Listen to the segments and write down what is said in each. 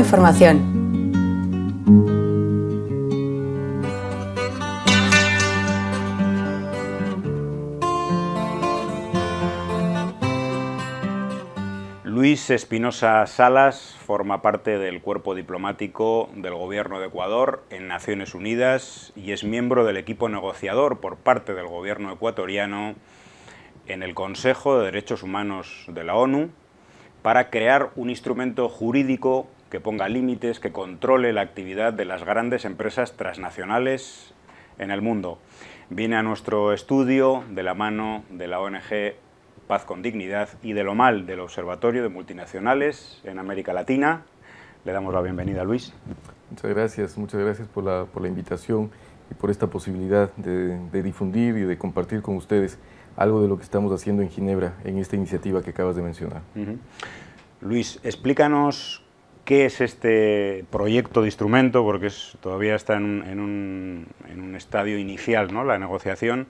información. Luis Espinosa Salas forma parte del cuerpo diplomático del Gobierno de Ecuador en Naciones Unidas y es miembro del equipo negociador por parte del Gobierno ecuatoriano en el Consejo de Derechos Humanos de la ONU para crear un instrumento jurídico que ponga límites, que controle la actividad de las grandes empresas transnacionales en el mundo. Viene a nuestro estudio de la mano de la ONG Paz con Dignidad y de lo mal del Observatorio de Multinacionales en América Latina. Le damos la bienvenida, Luis. Muchas gracias, muchas gracias por la, invitación y por esta posibilidad de, difundir y de compartir con ustedes algo de lo que estamos haciendo en Ginebra en esta iniciativa que acabas de mencionar. Luis, explícanos qué es este proyecto de instrumento, porque es, todavía está en un, en, un, estadio inicial ¿no? la negociación,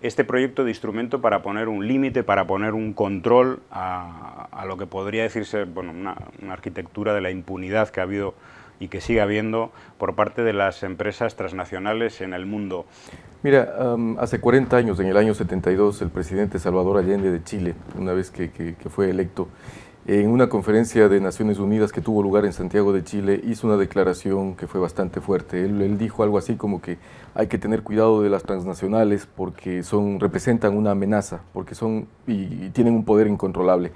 este proyecto de instrumento para poner un límite, para poner un control a, a, lo que podría decirse bueno, una, una arquitectura de la impunidad que ha habido y que sigue habiendo por parte de las empresas transnacionales en el mundo. Mira, hace 40 años, en el año 72, el presidente Salvador Allende de Chile, una vez que, que, que fue electo, en una conferencia de Naciones Unidas que tuvo lugar en Santiago de Chile, hizo una declaración que fue bastante fuerte. Él, dijo algo así como que hay que tener cuidado de las transnacionales porque son, representan una amenaza, porque son y, tienen un poder incontrolable.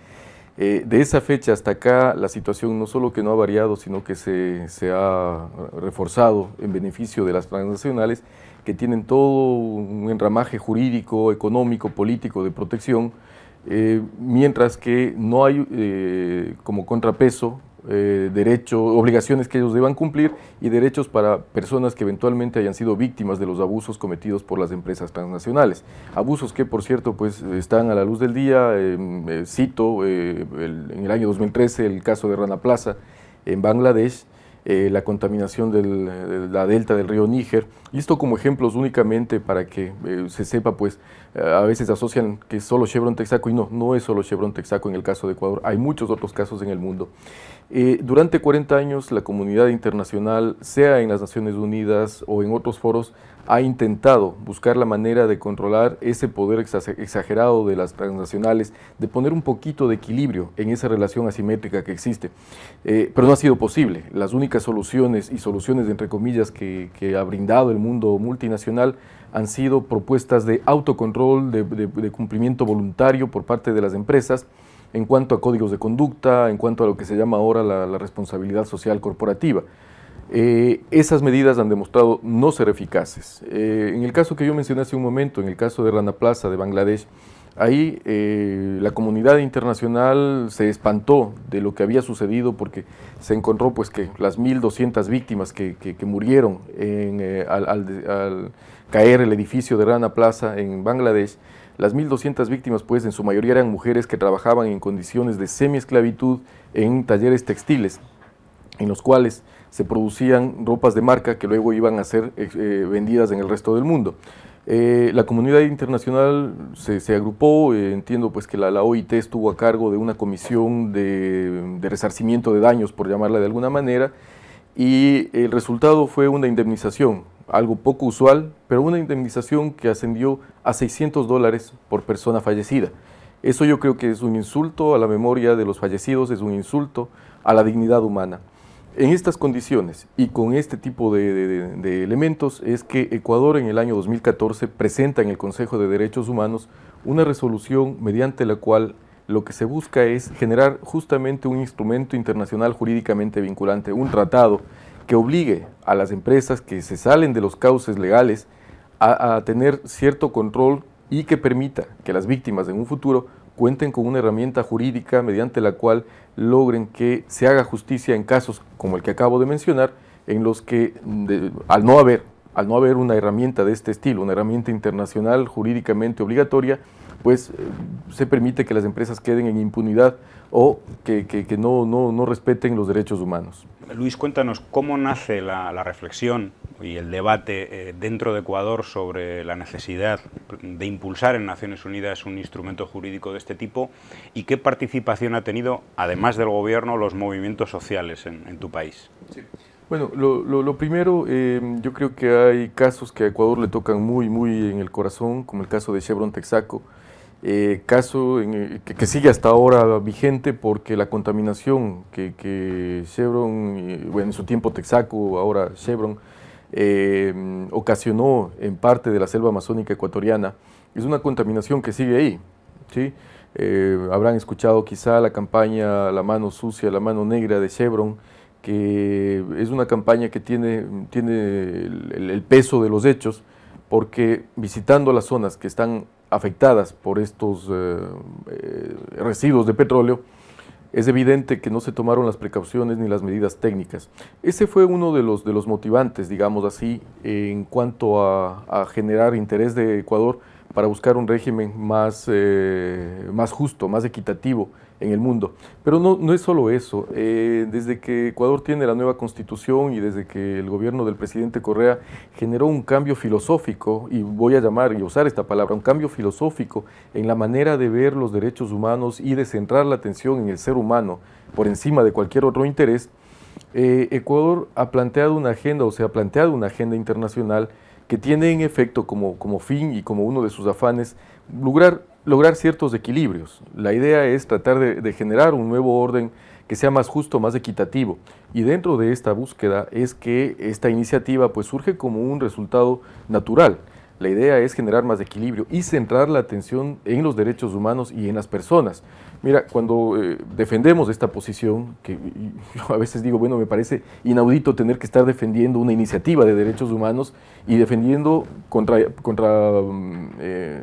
Eh, de esa fecha hasta acá, la situación no solo que no ha variado, sino que se, se ha reforzado en beneficio de las transnacionales, que tienen todo un enramaje jurídico, económico, político de protección eh, mientras que no hay eh, como contrapeso eh, derechos, obligaciones que ellos deban cumplir y derechos para personas que eventualmente hayan sido víctimas de los abusos cometidos por las empresas transnacionales. Abusos que, por cierto, pues están a la luz del día. Em, cito en el año 2013 el caso de Rana Plaza en Bangladesh, la contaminación de la delta del río Níger, y esto como ejemplos únicamente para que eh, se sepa, pues eh, a veces asocian que solo Chevron Texaco y no, no es solo Chevron Texaco en el caso de Ecuador, hay muchos otros casos en el mundo. Eh, durante 40 años la comunidad internacional, sea en las Naciones Unidas o en otros foros, ha intentado buscar la manera de controlar ese poder exagerado de las transnacionales, de poner un poquito de equilibrio en esa relación asimétrica que existe. pero no ha sido posible. Las únicas soluciones y soluciones, entre comillas, que, que ha brindado el mundo multinacional han sido propuestas de autocontrol, de, cumplimiento voluntario por parte de las empresas en cuanto a códigos de conducta, en cuanto a lo que se llama ahora la, responsabilidad social corporativa. Eh, esas medidas han demostrado no ser eficaces. Eh, en el caso que yo mencioné hace un momento, en el caso de Rana Plaza, de Bangladesh, Ahí eh, la comunidad internacional se espantó de lo que había sucedido porque se encontró pues que las 1.200 víctimas que, murieron eh, al, caer el edificio de Rana Plaza en Bangladesh, las 1.200 víctimas pues en su mayoría eran mujeres que trabajaban en condiciones de semi esclavitud en talleres textiles, en los cuales se producían ropas de marca que luego iban a ser eh, vendidas en el resto del mundo. Eh, la comunidad internacional se, agrupó, eh, entiendo pues que la, OIT estuvo a cargo de una comisión de, de, resarcimiento de daños, por llamarla de alguna manera, y el resultado fue una indemnización, algo poco usual, pero una indemnización que ascendió a 600 dólares por persona fallecida. Eso yo creo que es un insulto a la memoria de los fallecidos, es un insulto a la dignidad humana. En estas condiciones y con este tipo de, elementos es que Ecuador en el año 2014 presenta en el Consejo de Derechos Humanos una resolución mediante la cual lo que se busca es generar justamente un instrumento internacional jurídicamente vinculante, un tratado que obligue a las empresas que se salen de los cauces legales a tener cierto control y que permita que las víctimas en un futuro cuenten con una herramienta jurídica mediante la cual logren que se haga justicia en casos como el que acabo de mencionar, en los que mm, al no haber al no haber una herramienta de este estilo, una herramienta internacional jurídicamente obligatoria, pues eh, se permite que las empresas queden en impunidad o que, no, no, respeten los derechos humanos. Luis, cuéntanos cómo nace la, la reflexión y el debate eh, dentro de Ecuador sobre la necesidad de impulsar en Naciones Unidas un instrumento jurídico de este tipo y qué participación ha tenido, además del gobierno, los movimientos sociales en, tu país. Bueno, lo, primero, eh, yo creo que hay casos que a Ecuador le tocan muy, muy en el corazón, como el caso de Chevron Texaco, eh, caso que, sigue hasta ahora vigente porque la contaminación que, Chevron, bueno, en su tiempo Texaco, ahora Chevron, eh, ocasionó en parte de la selva amazónica ecuatoriana es una contaminación que sigue ahí. ¿sí? Eh, habrán escuchado quizá la campaña La mano sucia, la mano negra de Chevron, que es una campaña que tiene, tiene el, peso de los hechos, porque visitando las zonas que están afectadas por estos eh, residuos de petróleo, es evidente que no se tomaron las precauciones ni las medidas técnicas. Ese fue uno de los, de los motivantes, digamos así, en cuanto a, generar interés de Ecuador para buscar un régimen más, eh, más justo, más equitativo en el mundo. Pero no, no es solo eso. Eh, desde que Ecuador tiene la nueva constitución y desde que el gobierno del presidente Correa generó un cambio filosófico, y voy a llamar y usar esta palabra, un cambio filosófico en la manera de ver los derechos humanos y de centrar la atención en el ser humano por encima de cualquier otro interés, eh, Ecuador ha planteado una agenda, o sea, ha planteado una agenda internacional que tiene en efecto como, como fin y como uno de sus afanes lograr lograr ciertos equilibrios. La idea es tratar de, generar un nuevo orden que sea más justo, más equitativo. Y dentro de esta búsqueda es que esta iniciativa pues surge como un resultado natural. La idea es generar más equilibrio y centrar la atención en los derechos humanos y en las personas. Mira, cuando eh, defendemos esta posición, que yo a veces digo, bueno, me parece inaudito tener que estar defendiendo una iniciativa de derechos humanos y defendiendo contra, contra mm, eh,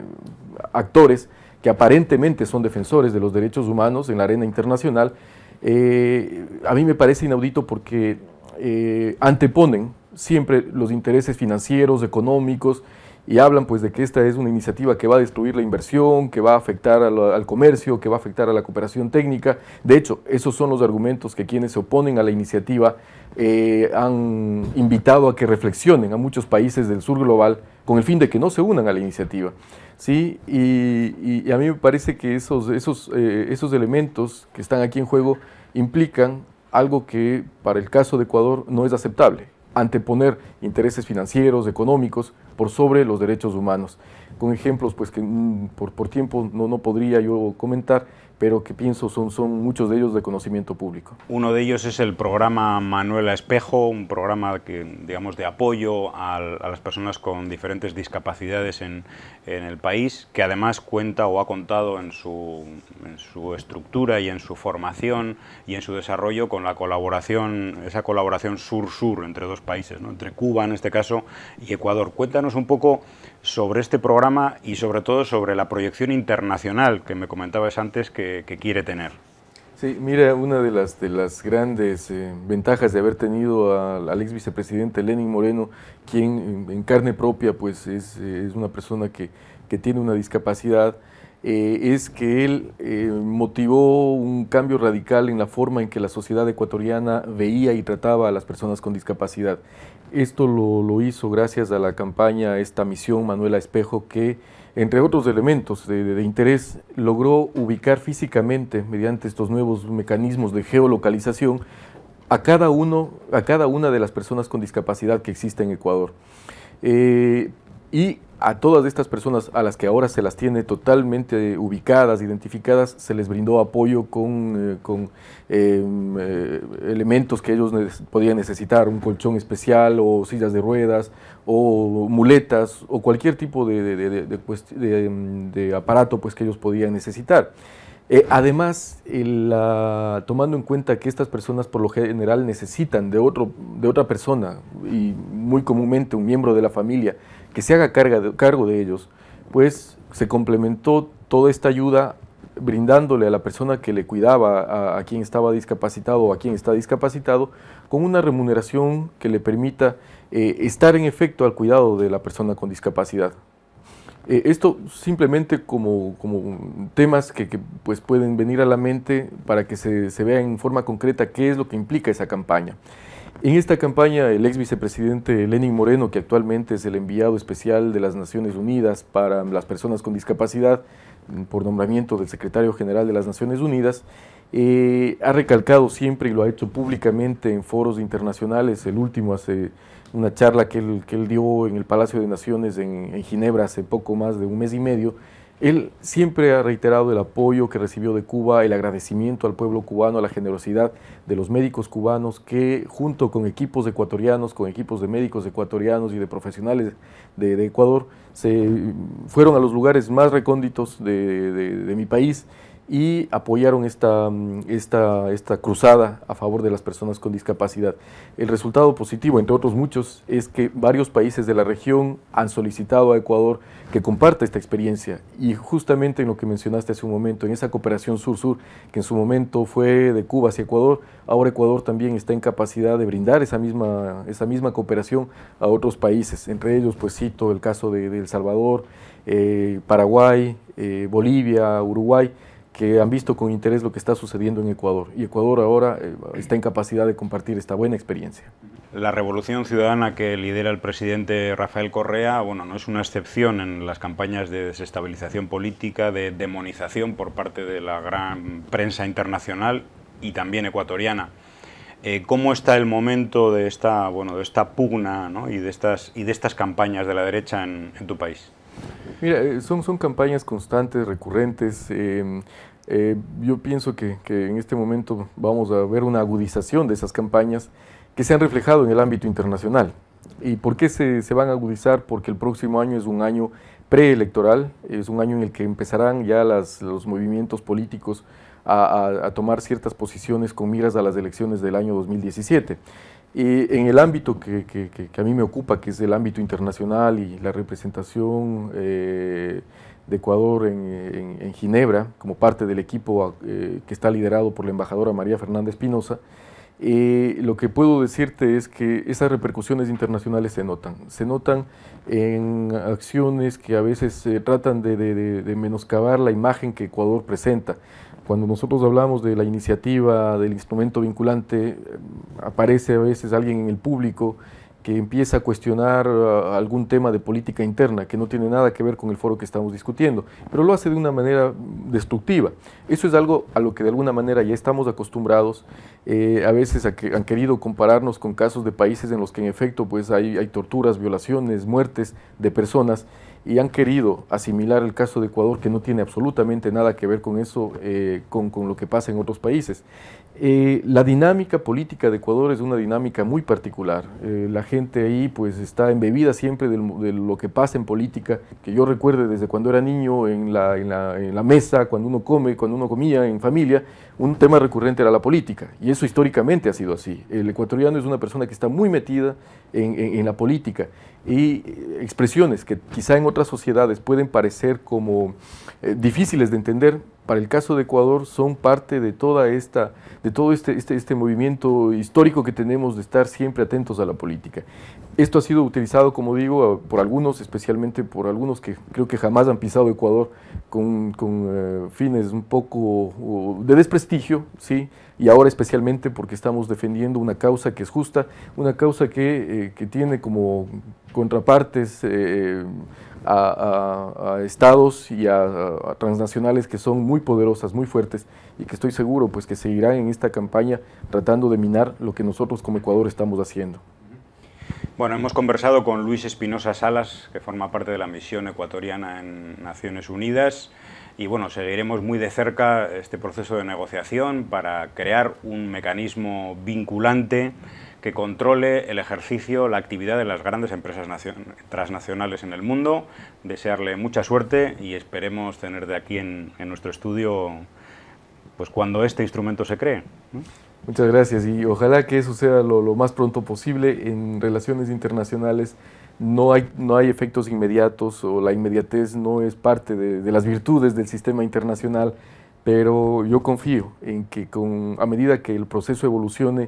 actores que aparentemente son defensores de los derechos humanos en la arena internacional, eh, a mí me parece inaudito porque eh, anteponen siempre los intereses financieros, económicos, y hablan pues de que esta es una iniciativa que va a destruir la inversión, que va a afectar al, comercio, que va a afectar a la cooperación técnica. De hecho, esos son los argumentos que quienes se oponen a la iniciativa eh, han invitado a que reflexionen a muchos países del sur global con el fin de que no se unan a la iniciativa. ¿sí? Y, a mí me parece que esos, esos, eh, esos elementos que están aquí en juego implican algo que para el caso de Ecuador no es aceptable, anteponer intereses financieros, económicos, por sobre los derechos humanos. Con ejemplos pues que mm, por, por tiempo no, no podría yo comentar, pero que pienso son, son muchos de ellos de conocimiento público. Uno de ellos es el programa Manuela Espejo, un programa que, digamos, de apoyo a, las personas con diferentes discapacidades en, en, el país, que además cuenta o ha contado en su, en su, estructura y en su formación y en su desarrollo con la colaboración, esa colaboración sur-sur entre dos países, ¿no? entre Cuba en este caso y Ecuador. Cuéntanos un poco sobre este programa y sobre todo sobre la proyección internacional que me comentabas antes que, quiere tener. Sí, mira, una de las, de las grandes eh, ventajas de haber tenido al, ex vicepresidente Lenin Moreno, quien en, carne propia pues es, es una persona que, que, tiene una discapacidad eh, es que él eh, motivó un cambio radical en la forma en que la sociedad ecuatoriana veía y trataba a las personas con discapacidad. Esto lo, hizo gracias a la campaña Esta Misión Manuela Espejo que, entre otros elementos de, interés, logró ubicar físicamente, mediante estos nuevos mecanismos de geolocalización, a cada, uno, a cada una de las personas con discapacidad que existe en Ecuador. Eh, y a todas estas personas a las que ahora se las tiene totalmente ubicadas, identificadas, se les brindó apoyo con, eh, em, eh, elementos que ellos podían necesitar, un colchón especial o sillas de ruedas o muletas o cualquier tipo de, em, aparato pues, que ellos podían necesitar. Eh, además, tomando en cuenta que estas personas por lo general necesitan de, otro, de otra persona y muy comúnmente un miembro de la familia, que se haga cargo de ellos, pues se complementó toda esta ayuda brindándole a la persona que le cuidaba, a, quien estaba discapacitado o a quien está discapacitado, con una remuneración que le permita eh, estar en efecto al cuidado de la persona con discapacidad. Eh, esto simplemente como, como temas que, pues pueden venir a la mente para que se, se vea en forma concreta qué es lo que implica esa campaña. En esta campaña, el ex vicepresidente Lenin Moreno, que actualmente es el enviado especial de las Naciones Unidas para las personas con discapacidad, mm, por nombramiento del secretario general de las Naciones Unidas, eh, ha recalcado siempre y lo ha hecho públicamente en foros internacionales, el último hace una charla que él, dio en el Palacio de Naciones en Ginebra hace poco más de un mes y medio, él siempre ha reiterado el apoyo que recibió de Cuba, el agradecimiento al pueblo cubano, a la generosidad de los médicos cubanos que junto con equipos ecuatorianos, con equipos de médicos ecuatorianos y de profesionales de, Ecuador, se fueron a los lugares más recónditos de mi país y apoyaron mm, esta, esta, cruzada a favor de las personas con discapacidad. El resultado positivo, entre otros muchos, es que varios países de la región han solicitado a Ecuador que comparta esta experiencia y justamente en lo que mencionaste hace un momento, en esa cooperación sur-sur, que en su momento fue de Cuba hacia Ecuador, ahora Ecuador también está en capacidad de brindar esa misma, esa misma cooperación a otros países, entre ellos pues cito el caso de, El Salvador, eh, Paraguay, eh, Bolivia, Uruguay, que han visto con interés lo que está sucediendo en Ecuador. Y Ecuador ahora eh, está en capacidad de compartir esta buena experiencia. La revolución ciudadana que lidera el presidente Rafael Correa, bueno, no es una excepción en las campañas de desestabilización política, de demonización por parte de la gran prensa internacional y también ecuatoriana. Eh, cómo está el momento de esta, bueno, de esta pugna y, de estas, y de estas campañas de la derecha en, tu país. Mira, eh, son, son campañas constantes, recurrentes. Eh, yo pienso que, que, en este momento vamos a ver una agudización de esas campañas que se han reflejado en el ámbito internacional. ¿Y por qué se, van a agudizar? Porque el próximo año es un año preelectoral, es un año en el que empezarán ya los movimientos políticos a, tomar ciertas posiciones con miras a las elecciones del año 2017. Y en el ámbito que, a mí me ocupa, que es el ámbito internacional y la representación eh, de Ecuador en, Ginebra, como parte del equipo eh, que está liderado por la embajadora María Fernanda Espinosa, lo que puedo decirte es que esas repercusiones internacionales se notan. Se notan en acciones que a veces se tratan de, de, menoscabar la imagen que Ecuador presenta. Cuando nosotros hablamos de la iniciativa, del instrumento vinculante, eh, aparece a veces alguien en el público que empieza a cuestionar uh, algún tema de política interna que no tiene nada que ver con el foro que estamos discutiendo, pero lo hace de una manera mm, destructiva. Eso es algo a lo que de alguna manera ya estamos acostumbrados. Eh, a veces han querido compararnos con casos de países en los que en efecto pues, hay torturas, violaciones, muertes de personas y han querido asimilar el caso de Ecuador, que no tiene absolutamente nada que ver con eso, eh, con, con, lo que pasa en otros países. Eh, la dinámica política de Ecuador es una dinámica muy particular. Eh, la gente ahí pues está embebida siempre de lo que pasa en política, que yo recuerde desde cuando era niño, en la, en, la, mesa, cuando uno come, cuando uno comía en familia, un tema recurrente era la política. Y eso históricamente ha sido así. El ecuatoriano es una persona que está muy metida en, en la política y eh, expresiones que quizá en otras sociedades pueden parecer como eh, difíciles de entender, para el caso de Ecuador son parte de toda esta de todo este, este, este, movimiento histórico que tenemos de estar siempre atentos a la política. Esto ha sido utilizado, como digo, por algunos, especialmente por algunos que creo que jamás han pisado Ecuador con, eh, fines un poco de desprestigio, ¿sí? Y ahora especialmente porque estamos defendiendo una causa que es justa, una causa que, que tiene como contrapartes eh, a, estados y a, transnacionales que son muy poderosas, muy fuertes y que estoy seguro pues que seguirán en esta campaña tratando de minar lo que nosotros como Ecuador estamos haciendo. Bueno, hemos conversado con Luis Espinosa Salas, que forma parte de la misión ecuatoriana en Naciones Unidas, y bueno, seguiremos muy de cerca este proceso de negociación para crear un mecanismo vinculante que controle el ejercicio, la actividad de las grandes empresas transnacionales en el mundo. Desearle mucha suerte y esperemos tener de aquí en, nuestro estudio pues cuando este instrumento se cree. Muchas gracias y ojalá que eso lo, lo más pronto posible en relaciones internacionales. No hay, no hay, efectos inmediatos o la inmediatez no es parte de, de, las virtudes del sistema internacional, pero yo confío en que con, a medida que el proceso evolucione,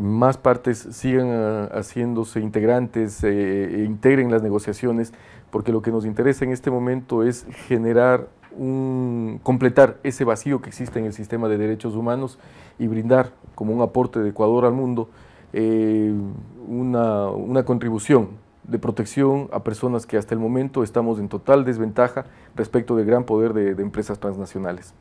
más partes sigan ah, haciéndose integrantes, e integren las negociaciones, porque lo que nos interesa en este momento es generar un, completar ese vacío que existe en el sistema de derechos humanos y brindar como un aporte de Ecuador al mundo eh, una, contribución de protección a personas que hasta el momento estamos en total desventaja respecto del gran poder de empresas transnacionales.